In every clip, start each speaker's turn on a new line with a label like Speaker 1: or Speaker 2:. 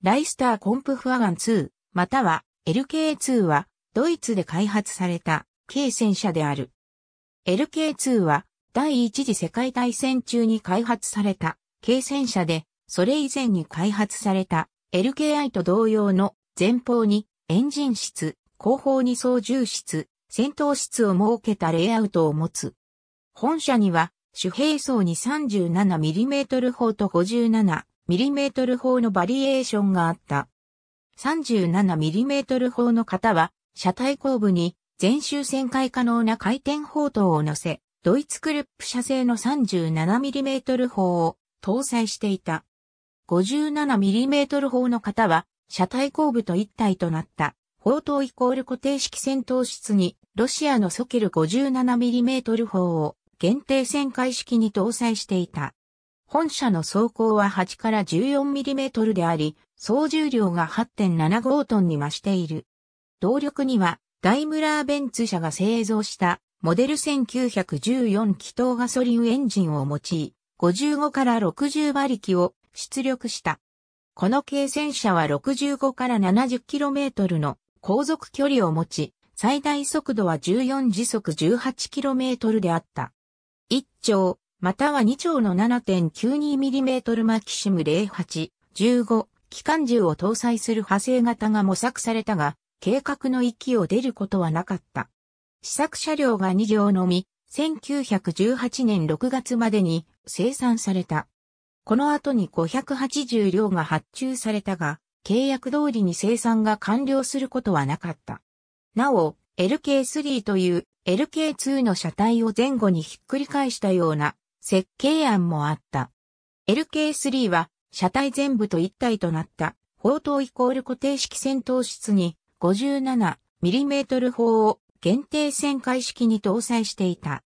Speaker 1: ライスターコンプフアガン2、または LK2 はドイツで開発された軽戦車である。LK2 は第一次世界大戦中に開発された軽戦車で、それ以前に開発された LKI と同様の前方にエンジン室、後方に操縦室、戦闘室を設けたレイアウトを持つ。本社には主兵層に 37mm 砲と 57mm mm 砲のバリエーションがあった。37mm 砲の型は、車体後部に全周旋回可能な回転砲塔を乗せ、ドイツクルップ社製の 37mm 砲を搭載していた。57mm 砲の型は、車体後部と一体となった、砲塔イコール固定式戦闘室に、ロシアのソケル 57mm 砲を限定旋回式に搭載していた。本社の走行は8から 14mm であり、総重量が8.75トンに増している。動力には、ダイムラーベンツ社が製造した、モデル1914気筒ガソリンエンジンを用い、55から60馬力を出力した。この軽戦車は65から 70km の航続距離を持ち、最大速度は14時速 18km であった。一丁、または2丁の 7.92mm マキシム08、15、機関銃を搭載する派生型が模索されたが、計画の域を出ることはなかった。試作車両が2両のみ、1918年6月までに生産された。この後に580両が発注されたが、契約通りに生産が完了することはなかった。なお、LK3 という LK2 の車体を前後にひっくり返したような設計案もあった。LK3 は車体全部と一体となった砲塔イコール固定式戦闘室に 57mm 砲を限定旋回式に搭載していた。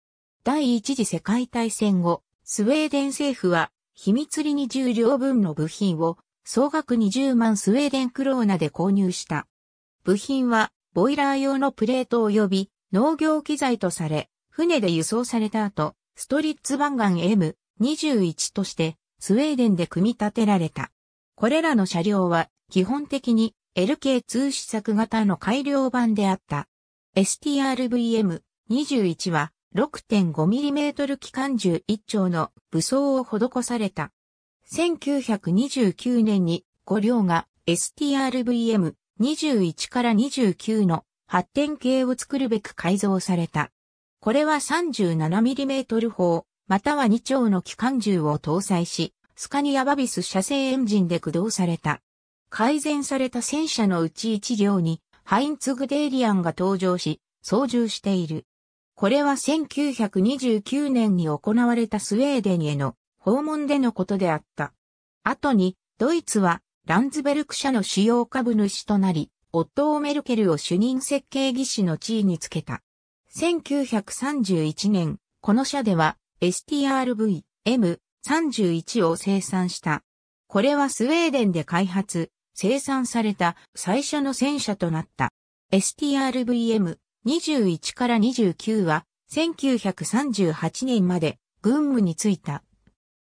Speaker 1: 第一次世界大戦後、スウェーデン政府は秘密裏に重0両分の部品を総額20万スウェーデンクローナで購入した。部品はボイラー用のプレート及び農業機材とされ、船で輸送された後、ストリッツバンガン M21 としてスウェーデンで組み立てられた。これらの車両は基本的に LK2 試作型の改良版であった。STRVM21 は 6.5mm 機関銃1丁の武装を施された。1929年に5両が STRVM21 から29の発展系を作るべく改造された。これは 37mm 砲、または2丁の機関銃を搭載し、スカニアバビス射精エンジンで駆動された。改善された戦車のうち1両に、ハインツ・グデーリアンが登場し、操縦している。これは1929年に行われたスウェーデンへの訪問でのことであった。後に、ドイツはランズベルク社の主要株主となり、オットー・メルケルを主任設計技師の地位につけた。1931年、この車では STRV M31 を生産した。これはスウェーデンで開発、生産された最初の戦車となった。STRVM 21から29は1938年まで軍務に就いた。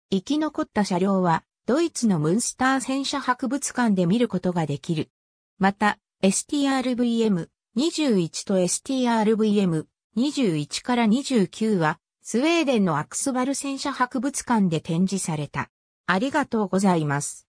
Speaker 1: 生き残った車両はドイツのムンスター戦車博物館で見ることができる。また、STRVM 21と STRVM21 から29は、スウェーデンのアクスバル戦車博物館で展示された。ありがとうございます。